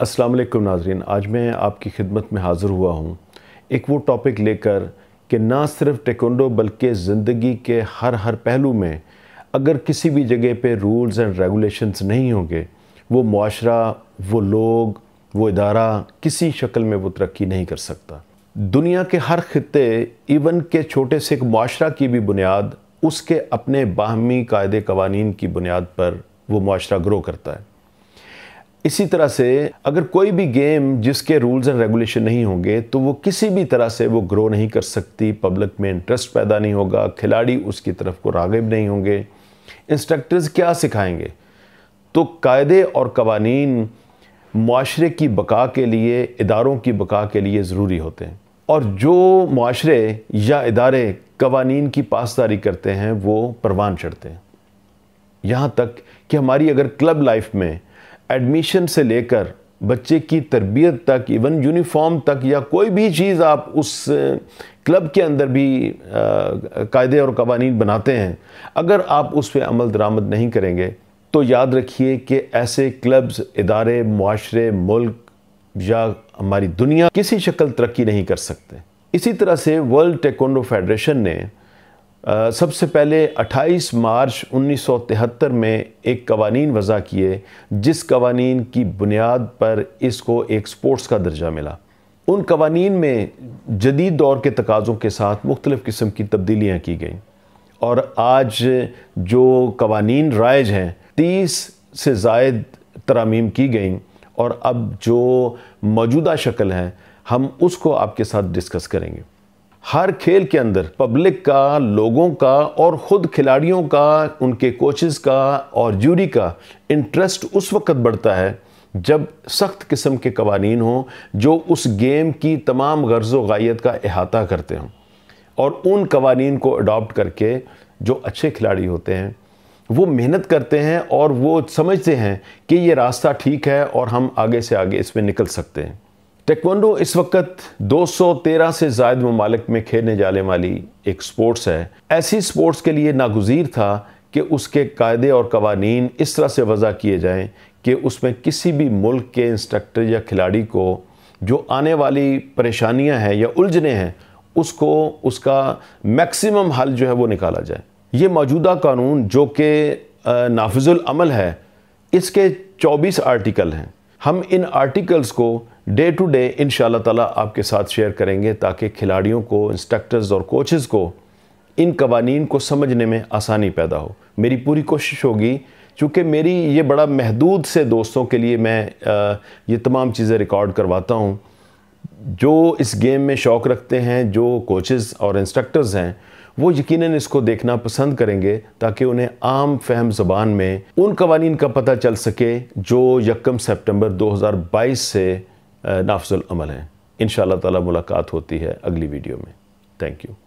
अस्सलाम वालेकुम नाजरीन आज मैं आपकी खिदमत में हाज़िर हुआ हूँ एक वो टॉपिक लेकर कि ना सिर्फ टेकोंडो बल्कि ज़िंदगी के हर हर पहलू में अगर किसी भी जगह पे रूल्स एंड रेगुलेशंस नहीं होंगे वो माशरा वो लोग वो इदारा किसी शक्ल में वो तरक्की नहीं कर सकता दुनिया के हर खत्े इवन के छोटे से एक माशरा की भी बुनियाद उसके अपने बाहमी कायदे कवानीन की बुनियाद पर वो माशरा ग्रो करता है इसी तरह से अगर कोई भी गेम जिसके रूल्स एंड रेगुलेशन नहीं होंगे तो वो किसी भी तरह से वो ग्रो नहीं कर सकती पब्लिक में इंटरेस्ट पैदा नहीं होगा खिलाड़ी उसकी तरफ को रागब नहीं होंगे इंस्ट्रक्टर्स क्या सिखाएंगे तो कायदे और कवानी माशरे की बका के लिए इदारों की बका के लिए ज़रूरी होते हैं और जो माशरे या इदारे कवानी की पासदारी करते हैं वो परवान चढ़ते हैं यहाँ तक कि हमारी अगर क्लब लाइफ में एडमिशन से लेकर बच्चे की तरबियत तक इवन यूनिफॉर्म तक या कोई भी चीज़ आप उस क्लब के अंदर भी कायदे और कवानी बनाते हैं अगर आप उस पर अमल दरामद नहीं करेंगे तो याद रखिए कि ऐसे क्लब्स इदारे माशरे मुल्क या हमारी दुनिया किसी शक्ल तरक्की नहीं कर सकते इसी तरह से वर्ल्ड टेकोंडो फेडरेशन ने सबसे पहले 28 मार्च 1973 में एक कवानीन वज़ा किए जिस कवानीन की बुनियाद पर इसको एक स्पोर्ट्स का दर्जा मिला उन कवानीन में जदीद दौर के तकाज़ों के साथ मुख्तलिफ़ किस्म की तब्दीलियाँ की गई और आज जो कवानीन राइज हैं तीस से जायद तरामीम की गई और अब जो मौजूदा शक्ल हैं हम उसको आपके साथ डिस्कस करेंगे हर खेल के अंदर पब्लिक का लोगों का और ख़ुद खिलाड़ियों का उनके कोचेस का और जूरी का इंटरेस्ट उस वक्त बढ़ता है जब सख्त किस्म के कवानीन हों जो उस गेम की तमाम गर्ज वायत का अहाता करते हों और उन कवानीन को अडॉप्ट करके जो अच्छे खिलाड़ी होते हैं वो मेहनत करते हैं और वो समझते हैं कि ये रास्ता ठीक है और हम आगे से आगे इसमें निकल सकते हैं टेक्वांडो इस वक्त 213 से जायद ममालिक में खेलने जाने वाली एक स्पोर्ट्स है ऐसी स्पोर्ट्स के लिए नागजीर था कि उसके कायदे और कवानी इस तरह से वज़ा किए जाएं कि उसमें किसी भी मुल्क के इंस्ट्रक्टर या खिलाड़ी को जो आने वाली परेशानियां हैं या उलझने हैं उसको उसका मैक्सिमम हल जो है वो निकाला जाए ये मौजूदा कानून जो कि नाफजुल है इसके चौबीस आर्टिकल हैं हम इन आर्टिकल्स को डे टू डे इन ताला आपके साथ शेयर करेंगे ताकि खिलाड़ियों को इंस्ट्रक्टर्स और कोचेज़ को इन कवानीन को समझने में आसानी पैदा हो मेरी पूरी कोशिश होगी चूँकि मेरी ये बड़ा महदूद से दोस्तों के लिए मैं ये तमाम चीज़ें रिकॉर्ड करवाता हूँ जो इस गेम में शौक़ रखते हैं जो कोचेज़ और इंस्ट्रक्टर्स हैं वो यकीनन इसको देखना पसंद करेंगे ताकि उन्हें आम फहम ज़बान में उन कवानीन का पता चल सके जो यकम सितंबर 2022 से नाफजुल अमल हैं इन ताला मुलाकात होती है अगली वीडियो में थैंक यू